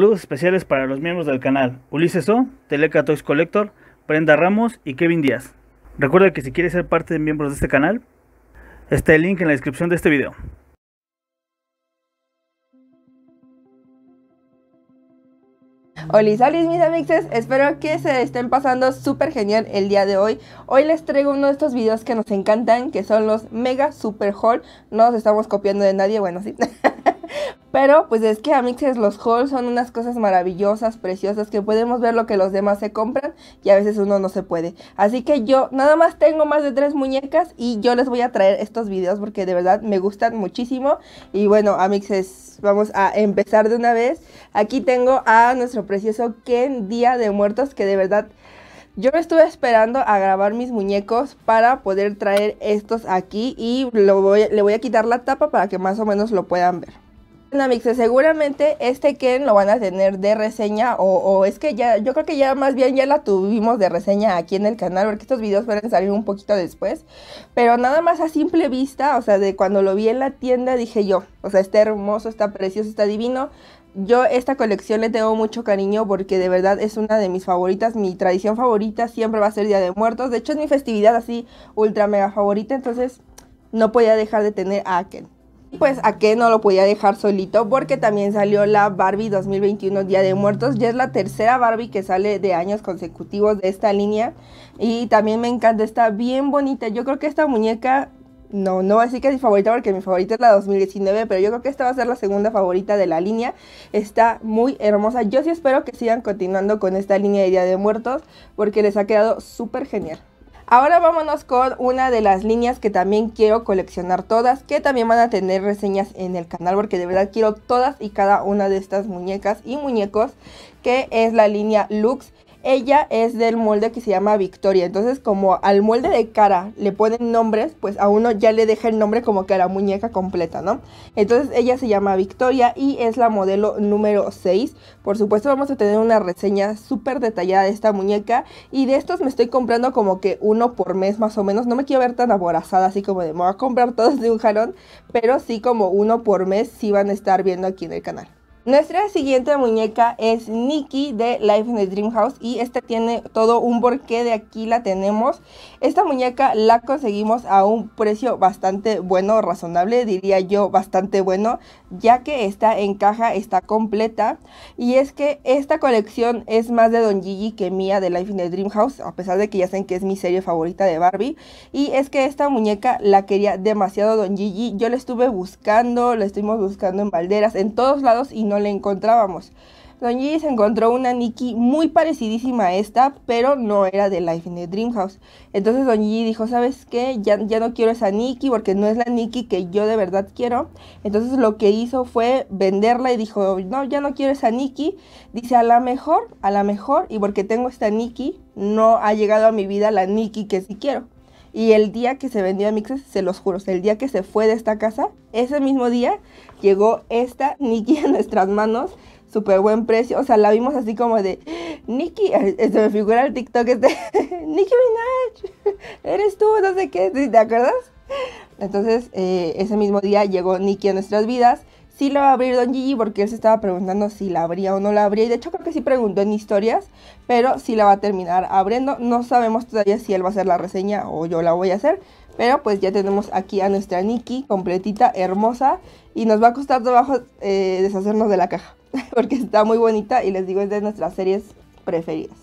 Saludos especiales para los miembros del canal Ulises O, Teleca Toys Collector, Brenda Ramos y Kevin Díaz. Recuerda que si quieres ser parte de miembros de este canal, está el link en la descripción de este video. Hola, saludos mis amixes, espero que se estén pasando súper genial el día de hoy. Hoy les traigo uno de estos videos que nos encantan, que son los mega super haul. No nos estamos copiando de nadie, bueno, sí. Pero pues es que Amixes los halls son unas cosas maravillosas, preciosas, que podemos ver lo que los demás se compran y a veces uno no se puede. Así que yo nada más tengo más de tres muñecas y yo les voy a traer estos videos porque de verdad me gustan muchísimo. Y bueno, Amixes, vamos a empezar de una vez. Aquí tengo a nuestro precioso Ken Día de Muertos que de verdad... Yo me estuve esperando a grabar mis muñecos para poder traer estos aquí y le voy a quitar la tapa para que más o menos lo puedan ver. Namics, eh, seguramente este Ken lo van a tener de reseña o, es que ya, yo creo que ya más bien ya la tuvimos de reseña aquí en el canal porque estos videos pueden salir un poquito después, pero nada más a simple vista, o sea, de cuando lo vi en la tienda dije yo, o sea, está hermoso, está precioso, está divino. Yo esta colección le tengo mucho cariño porque de verdad es una de mis favoritas, mi tradición favorita siempre va a ser Día de Muertos, de hecho es mi festividad así ultra mega favorita, entonces no podía dejar de tener a Ken pues a qué no lo podía dejar solito porque también salió la Barbie 2021 Día de Muertos, ya es la tercera Barbie que sale de años consecutivos de esta línea y también me encanta, está bien bonita, yo creo que esta muñeca, no, no así que es mi favorita porque mi favorita es la 2019, pero yo creo que esta va a ser la segunda favorita de la línea, está muy hermosa, yo sí espero que sigan continuando con esta línea de Día de Muertos porque les ha quedado súper genial. Ahora vámonos con una de las líneas que también quiero coleccionar todas, que también van a tener reseñas en el canal, porque de verdad quiero todas y cada una de estas muñecas y muñecos, que es la línea Lux. Ella es del molde que se llama Victoria. Entonces, como al molde de cara le ponen nombres, pues a uno ya le deja el nombre como que a la muñeca completa, ¿no? Entonces, ella se llama Victoria y es la modelo número 6. Por supuesto, vamos a tener una reseña súper detallada de esta muñeca. Y de estos me estoy comprando como que uno por mes más o menos. No me quiero ver tan aborazada así como de me voy a comprar todos de un jalón, pero sí como uno por mes si van a estar viendo aquí en el canal. Nuestra siguiente muñeca es Nikki de Life in the Dream House y esta tiene todo un porqué de aquí la tenemos. Esta muñeca la conseguimos a un precio bastante bueno, razonable, diría yo bastante bueno, ya que está en caja, está completa. Y es que esta colección es más de Don Gigi que mía de Life in the Dream House, a pesar de que ya saben que es mi serie favorita de Barbie. Y es que esta muñeca la quería demasiado Don Gigi, yo la estuve buscando, la estuvimos buscando en balderas, en todos lados y no le encontrábamos. Don se encontró una Nikki muy parecidísima a esta, pero no era de Life in the Dream House. Entonces Don dijo, ¿sabes qué? Ya, ya no quiero esa Nikki porque no es la Nikki que yo de verdad quiero. Entonces lo que hizo fue venderla y dijo, no, ya no quiero esa Nikki. Dice, a la mejor, a la mejor, y porque tengo esta Nikki, no ha llegado a mi vida la Nikki que sí quiero. Y el día que se vendió a Mixes, se los juro, el día que se fue de esta casa, ese mismo día llegó esta Nikki a nuestras manos, súper buen precio. O sea, la vimos así como de, Nikki, se me figura el TikTok este, Nikki Minaj, eres tú, no sé qué, ¿te acuerdas? Entonces, eh, ese mismo día llegó Nikki a nuestras vidas sí la va a abrir Don Gigi porque él se estaba preguntando si la abría o no la abría. Y de hecho creo que sí preguntó en historias, pero sí la va a terminar abriendo. No sabemos todavía si él va a hacer la reseña o yo la voy a hacer. Pero pues ya tenemos aquí a nuestra Nikki completita, hermosa. Y nos va a costar trabajo eh, deshacernos de la caja. Porque está muy bonita y les digo es de nuestras series preferidas.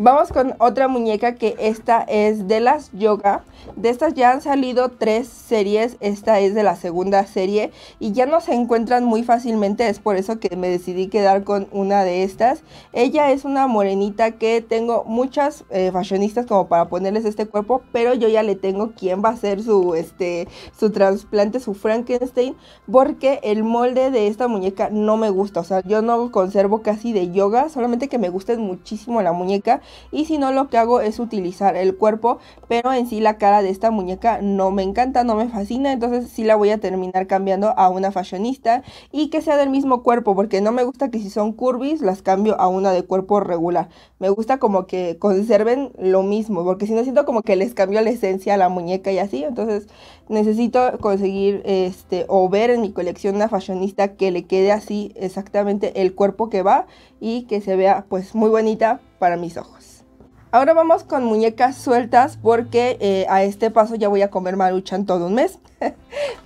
Vamos con otra muñeca que esta es de las yoga. De estas ya han salido tres series. Esta es de la segunda serie y ya no se encuentran muy fácilmente. Es por eso que me decidí quedar con una de estas. Ella es una morenita que tengo muchas eh, fashionistas como para ponerles este cuerpo, pero yo ya le tengo quién va a ser su, este, su trasplante, su Frankenstein, porque el molde de esta muñeca no me gusta. O sea, yo no conservo casi de yoga, solamente que me gusta muchísimo la muñeca y si no lo que hago es utilizar el cuerpo, pero en sí la cara de esta muñeca no me encanta, no me fascina, entonces sí la voy a terminar cambiando a una fashionista y que sea del mismo cuerpo, porque no me gusta que si son curvis las cambio a una de cuerpo regular, me gusta como que conserven lo mismo, porque si no siento como que les cambio la esencia a la muñeca y así, entonces necesito conseguir este o ver en mi colección una fashionista que le quede así exactamente el cuerpo que va y que se vea pues muy bonita para mis ojos. Ahora vamos con muñecas sueltas porque eh, a este paso ya voy a comer maruchan todo un mes.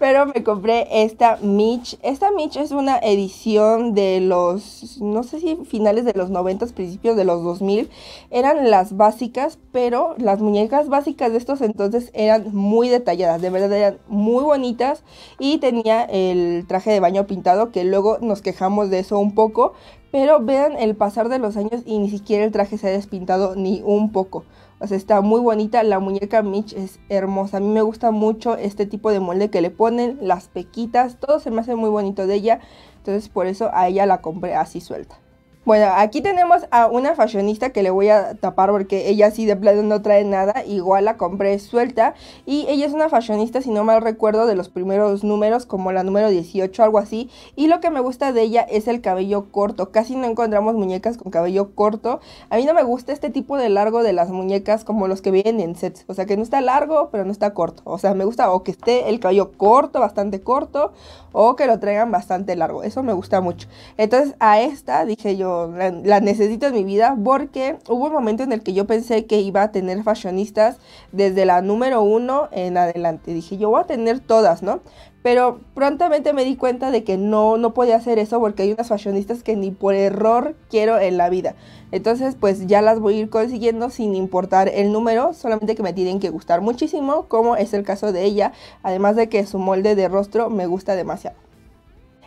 Pero me compré esta Mitch. Esta Mitch es una edición de los, no sé si finales de los 90, principios de los 2000. Eran las básicas, pero las muñecas básicas de estos entonces eran muy detalladas. De verdad eran muy bonitas y tenía el traje de baño pintado que luego nos quejamos de eso un poco. Pero vean el pasar de los años y ni siquiera el traje se ha despintado ni un poco. O sea, está muy bonita, la muñeca Mitch es hermosa. A mí me gusta mucho este tipo de molde que le ponen, las pequitas, todo se me hace muy bonito de ella. Entonces por eso a ella la compré así suelta. Bueno, aquí tenemos a una fashionista que le voy a tapar porque ella sí de plano no trae nada, igual la compré suelta y ella es una fashionista, si no mal recuerdo, de los primeros números, como la número 18, algo así, y lo que me gusta de ella es el cabello corto, casi no encontramos muñecas con cabello corto, a mí no me gusta este tipo de largo de las muñecas como los que vienen en sets, o sea que no está largo pero no está corto, o sea me gusta o que esté el cabello corto, bastante corto, o que lo traigan bastante largo, eso me gusta mucho, entonces a esta dije yo, la necesito en mi vida porque hubo un momento en el que yo pensé que iba a tener fashionistas desde la número uno en adelante. Dije, yo voy a tener todas, ¿no? Pero prontamente me di cuenta de que no, no podía hacer eso porque hay unas fashionistas que ni por error quiero en la vida. Entonces, pues ya las voy a ir consiguiendo sin importar el número, solamente que me tienen que gustar muchísimo, como es el caso de ella, además de que su molde de rostro me gusta demasiado.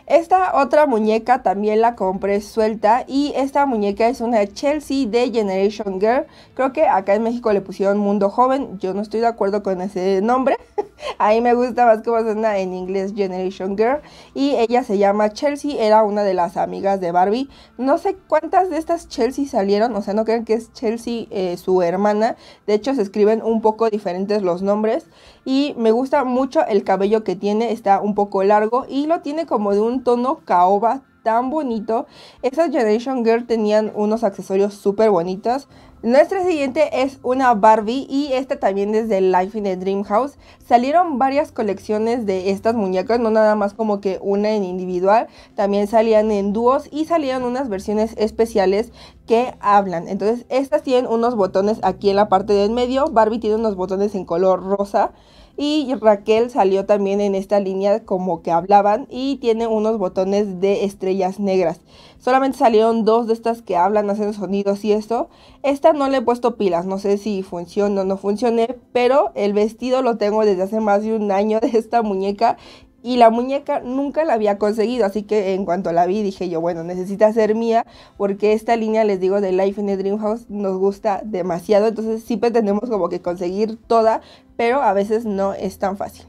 Esta otra muñeca también la compré suelta y esta muñeca es una Chelsea de Generation Girl. Creo que acá en México le pusieron Mundo Joven, yo no estoy de acuerdo con ese nombre. A mí me gusta más cómo suena en inglés Generation Girl. Y ella se llama Chelsea, era una de las amigas de Barbie. No sé cuántas de estas Chelsea salieron, o sea, no crean que es Chelsea eh, su hermana. De hecho, se escriben un poco diferentes los nombres. Y me gusta mucho el cabello que tiene, está un poco largo y lo tiene como de un tono caoba tan bonito. Esas Generation Girl tenían unos accesorios súper bonitos. Nuestra siguiente es una Barbie y esta también es de Life in the Dream House. Salieron varias colecciones de estas muñecas, no nada más como que una en individual, también salían en dúos y salían unas versiones especiales que hablan. Entonces estas tienen unos botones aquí en la parte del medio, Barbie tiene unos botones en color rosa y Raquel salió también en esta línea como que hablaban y tiene unos botones de estrellas negras. Solamente salieron dos de estas que hablan, hacen sonidos y esto. Esta no le he puesto pilas, no sé si funciona o no funcione, pero el vestido lo tengo desde hace más de un año de esta muñeca y la muñeca nunca la había conseguido, así que en cuanto la vi dije yo, bueno, necesita ser mía porque esta línea, les digo, de Life in the Dream House nos gusta demasiado, entonces sí pretendemos como que conseguir toda, pero a veces no es tan fácil.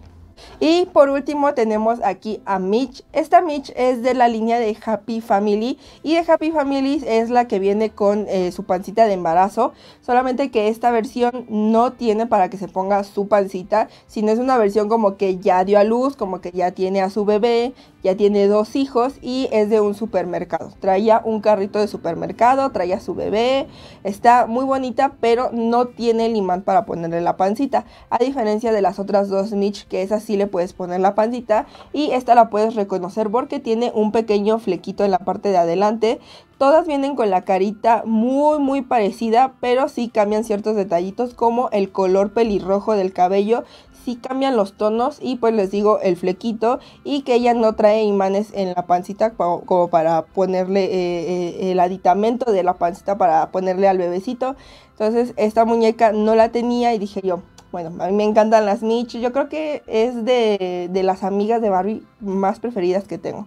Y por último tenemos aquí a Mitch. Esta Mitch es de la línea de Happy Family y de Happy Family es la que viene con eh, su pancita de embarazo. Solamente que esta versión no tiene para que se ponga su pancita, sino es una versión como que ya dio a luz, como que ya tiene a su bebé, ya tiene dos hijos y es de un supermercado. Traía un carrito de supermercado, traía su bebé, está muy bonita, pero no tiene el imán para ponerle la pancita. A diferencia de las otras dos niche que es así le puedes poner la pancita y esta la puedes reconocer porque tiene un pequeño flequito en la parte de adelante. Todas vienen con la carita muy muy parecida, pero sí cambian ciertos detallitos como el color pelirrojo del cabello si cambian los tonos y pues les digo el flequito y que ella no trae imanes en la pancita como, para ponerle eh, eh, el aditamento de la pancita para ponerle al bebecito. Entonces esta muñeca no la tenía y dije yo, bueno, a mí me encantan las Michi, yo creo que es de, de las amigas de Barbie más preferidas que tengo.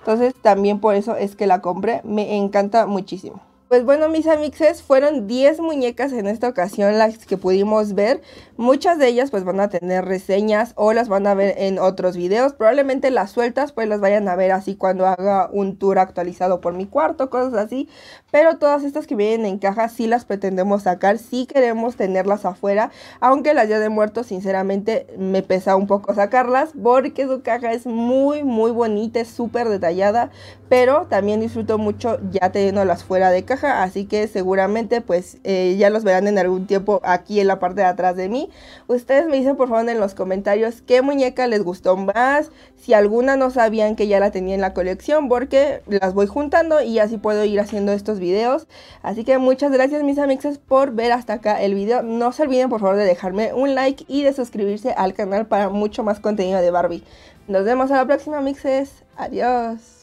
Entonces también por eso es que la compré, me encanta muchísimo. Pues bueno, mis amixes, fueron 10 muñecas en esta ocasión las que pudimos ver. Muchas de ellas pues van a tener reseñas o las van a ver en otros videos. Probablemente las sueltas pues las vayan a ver así cuando haga un tour actualizado por mi cuarto, cosas así. Pero todas estas que vienen en caja sí las pretendemos sacar, si queremos tenerlas afuera. Aunque las ya de muerto sinceramente me pesa un poco sacarlas porque su caja es muy muy bonita, es súper detallada. Pero también disfruto mucho ya teniéndolas fuera de caja así que seguramente pues eh, ya los verán en algún tiempo aquí en la parte de atrás de mí. Ustedes me dicen por favor en los comentarios qué muñeca les gustó más, si alguna no sabían que ya la tenía en la colección, porque las voy juntando y así puedo ir haciendo estos videos. Así que muchas gracias mis amixes por ver hasta acá el video. No se olviden por favor de dejarme un like y de suscribirse al canal para mucho más contenido de Barbie. Nos vemos a la próxima, mixes. Adiós.